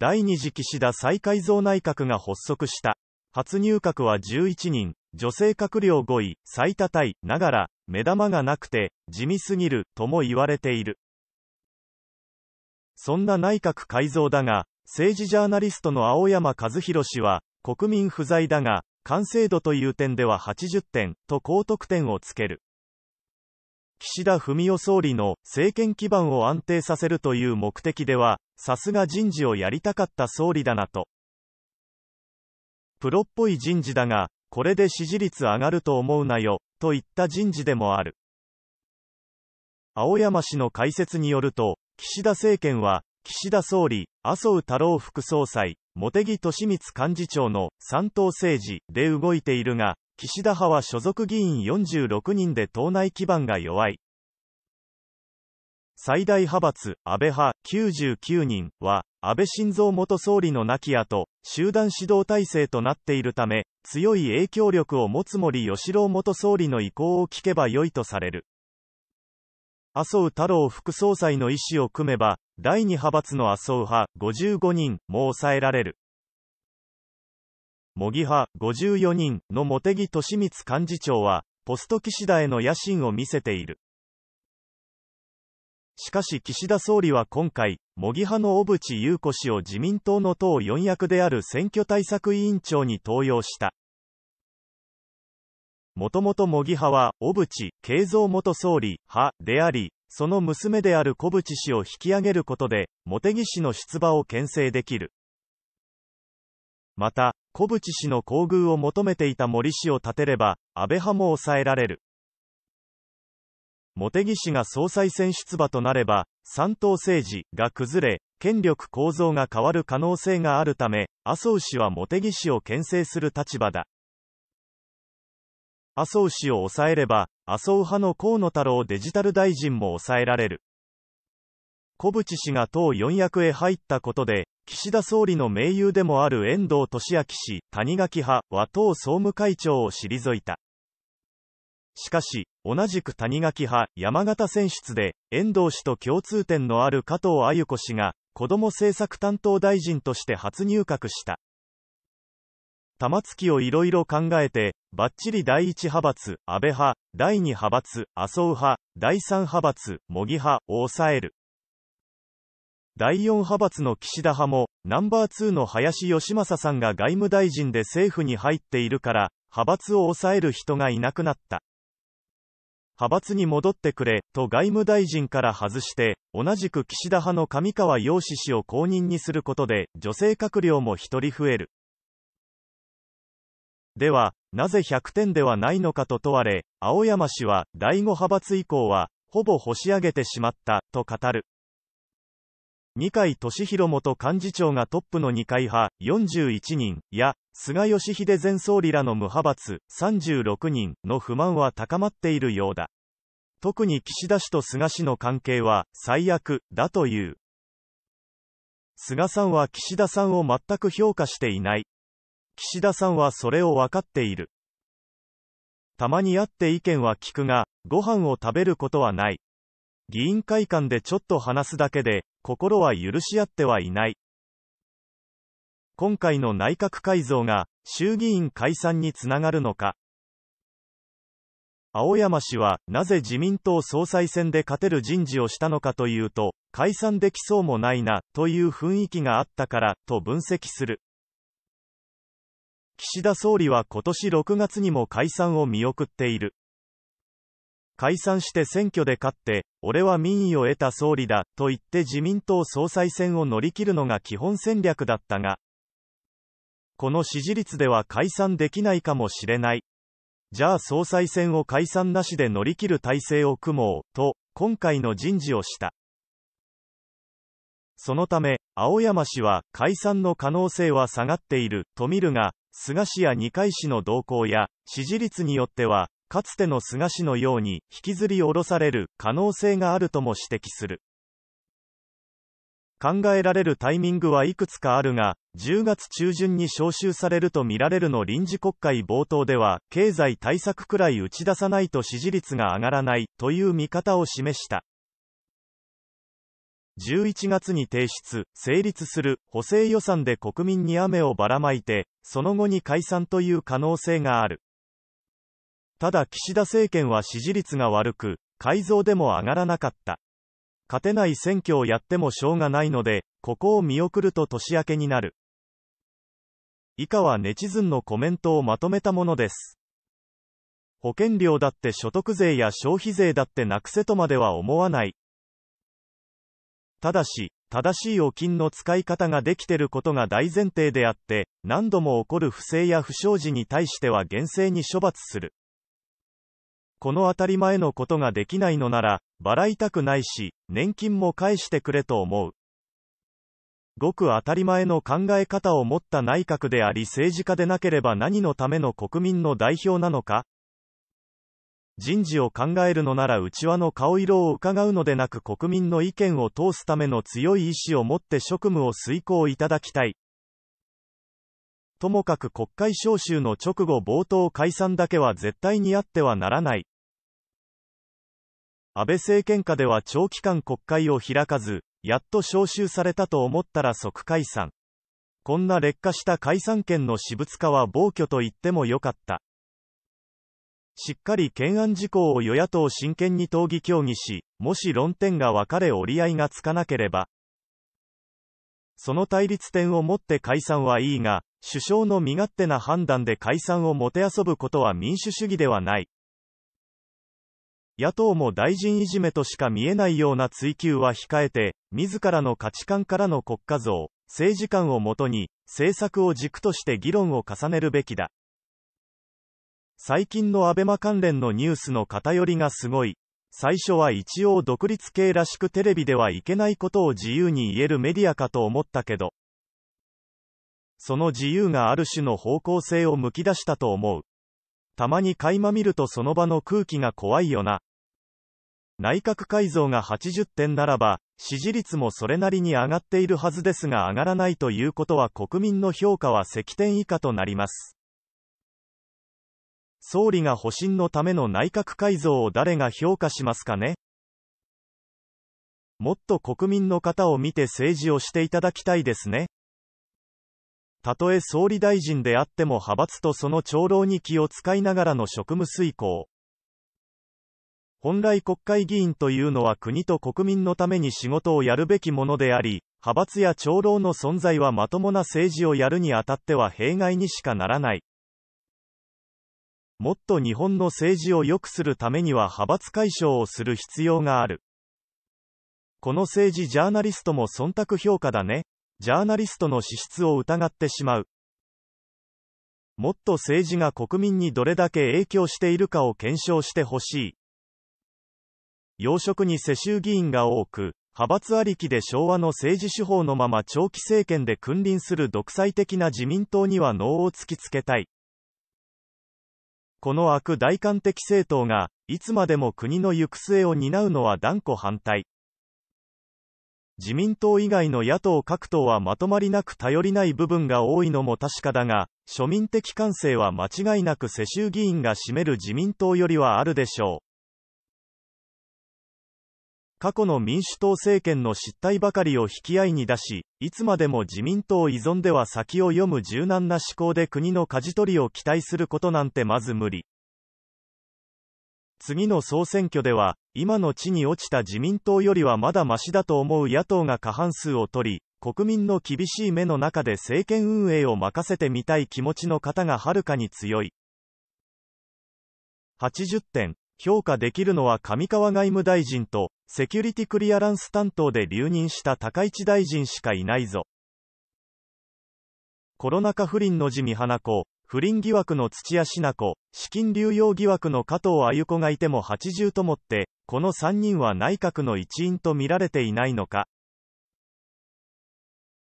第二次岸田再改造内閣が発足した。初入閣は11人、女性閣僚5位、最多タイ、ながら、目玉がなくて、地味すぎる、とも言われている。そんな内閣改造だが、政治ジャーナリストの青山和弘氏は、国民不在だが、完成度という点では80点、と高得点をつける。岸田文雄総理の政権基盤を安定させるという目的では、さすが人事をやりたかった総理だなと。プロっぽい人事だが、これで支持率上がると思うなよ、といった人事でもある。青山氏の解説によると、岸田政権は、岸田総理、麻生太郎副総裁、茂木敏光幹事長の三党政治で動いているが、岸田派は所属議員46人で党内基盤が弱い。最大派閥、安倍派99人は、安倍晋三元総理の亡き後、集団指導体制となっているため、強い影響力を持つ森喜朗元総理の意向を聞けば良いとされる。麻生太郎副総裁の意思を組めば、第2派閥の麻生派55人も抑えられる。茂木派54人の茂木敏光幹事長は、ポスト岸田への野心を見せている。しかし岸田総理は今回、茂木派の小渕優子氏を自民党の党4役である選挙対策委員長に登用した。もともと茂木派は、小渕、慶三元総理、派であり、その娘である小渕氏を引き上げることで、茂木氏の出馬を牽制できる。また、小渕氏の厚遇を求めていた森氏を立てれば、安倍派も抑えられる。茂木氏が総裁選出馬となれば、三党政治が崩れ、権力構造が変わる可能性があるため、麻生氏は茂木氏を牽制する立場だ。麻生氏を抑えれば、麻生派の河野太郎デジタル大臣も抑えられる。小渕氏が党4役へ入ったことで、岸田総理の盟友でもある遠藤俊明氏、谷垣派は党総務会長を退いた。しかし、同じく谷垣派、山形選出で、遠藤氏と共通点のある加藤鮎子氏が、子ども政策担当大臣として初入閣した。玉突きをいろいろ考えて、ばっちり第一派閥、安倍派、第二派閥、麻生派、第三派閥、茂木派を抑える。第4派閥の岸田派も、ナンバー2の林芳正さんが外務大臣で政府に入っているから、派閥を抑える人がいなくなった。派閥に戻ってくれ、と外務大臣から外して、同じく岸田派の上川陽子氏を公認にすることで、女性閣僚も一人増える。では、なぜ100点ではないのかと問われ、青山氏は、第5派閥以降は、ほぼ干し上げてしまった、と語る。二階俊博元幹事長がトップの二階派41人や、菅義偉前総理らの無派閥36人の不満は高まっているようだ。特に岸田氏と菅氏の関係は最悪だという。菅さんは岸田さんを全く評価していない。岸田さんはそれを分かっている。たまに会って意見は聞くが、ご飯を食べることはない。議員会館でちょっと話すだけで、心は許し合ってはいない。今回の内閣改造が、衆議院解散につながるのか。青山氏は、なぜ自民党総裁選で勝てる人事をしたのかというと、解散できそうもないな、という雰囲気があったから、と分析する。岸田総理は今年6月にも解散を見送っている。解散して選挙で勝って、俺は民意を得た総理だ、と言って自民党総裁選を乗り切るのが基本戦略だったが、この支持率では解散できないかもしれない。じゃあ総裁選を解散なしで乗り切る体制を組もう、と、今回の人事をした。そのため、青山氏は解散の可能性は下がっていると見るが、菅氏や二階氏の動向や支持率によっては、かつての菅氏のように引きずり下ろされる可能性があるとも指摘する考えられるタイミングはいくつかあるが10月中旬に召集されるとみられるの臨時国会冒頭では経済対策くらい打ち出さないと支持率が上がらないという見方を示した11月に提出、成立する補正予算で国民に雨をばらまいて、その後に解散という可能性がある。ただ岸田政権は支持率が悪く、改造でも上がらなかった。勝てない選挙をやってもしょうがないので、ここを見送ると年明けになる。以下はネチズンのコメントをまとめたものです。保険料だって所得税や消費税だってなくせとまでは思わない。ただし、正しいお金の使い方ができてることが大前提であって、何度も起こる不正や不祥事に対しては厳正に処罰する。この当たり前のことができないのなら、払いたくないし、年金も返してくれと思う。ごく当たり前の考え方を持った内閣であり政治家でなければ何のための国民の代表なのか人事を考えるのなら内輪の顔色を伺うのでなく国民の意見を通すための強い意志を持って職務を遂行いただきたい。ともかく国会召集の直後冒頭解散だけは絶対にあってはならない。安倍政権下では長期間国会を開かず、やっと召集されたと思ったら即解散。こんな劣化した解散権の私物化は暴挙と言ってもよかった。しっかり懸案事項を与野党真剣に討議協議し、もし論点が分かれ折り合いがつかなければ、その対立点をもって解散はいいが、首相の身勝手な判断で解散をもてあそぶことは民主主義ではない。野党も大臣いじめとしか見えないような追及は控えて、自らの価値観からの国家像、政治観をもとに、政策を軸として議論を重ねるべきだ。最近のアベマ関連のニュースの偏りがすごい。最初は一応独立系らしくテレビではいけないことを自由に言えるメディアかと思ったけど、その自由がある種の方向性をむき出したと思う。たまに垣間見るとその場の空気が怖いよな。内閣改造が80点ならば、支持率もそれなりに上がっているはずですが上がらないということは国民の評価は石点以下となります。総理が保身のための内閣改造を誰が評価しますかねもっと国民の方を見て政治をしていただきたいですね。たとえ総理大臣であっても派閥とその長老に気を使いながらの職務遂行。本来国会議員というのは国と国民のために仕事をやるべきものであり、派閥や長老の存在はまともな政治をやるにあたっては弊害にしかならない。もっと日本の政治を良くするためには派閥解消をする必要がある。この政治ジャーナリストも忖度評価だね。ジャーナリストの資質を疑ってしまう。もっと政治が国民にどれだけ影響しているかを検証してほしい。要職に世襲議員が多く、派閥ありきで昭和の政治手法のまま長期政権で君臨する独裁的な自民党には能を突きつけたい。この悪大官的政党が、いつまでも国の行く末を担うのは断固反対。自民党以外の野党各党はまとまりなく頼りない部分が多いのも確かだが、庶民的感性は間違いなく世襲議員が占める自民党よりはあるでしょう。過去の民主党政権の失態ばかりを引き合いに出し、いつまでも自民党依存では先を読む柔軟な思考で国の舵取りを期待することなんてまず無理。次の総選挙では、今の地に落ちた自民党よりはまだマシだと思う野党が過半数を取り、国民の厳しい目の中で政権運営を任せてみたい気持ちの方がはるかに強い。80点。評価できるのは上川外務大臣と、セキュリティクリアランス担当で留任した高市大臣しかいないぞ。コロナ禍不倫の地見花子、不倫疑惑の土屋品子、資金流用疑惑の加藤鮎子がいても80ともって、この3人は内閣の一員と見られていないのか、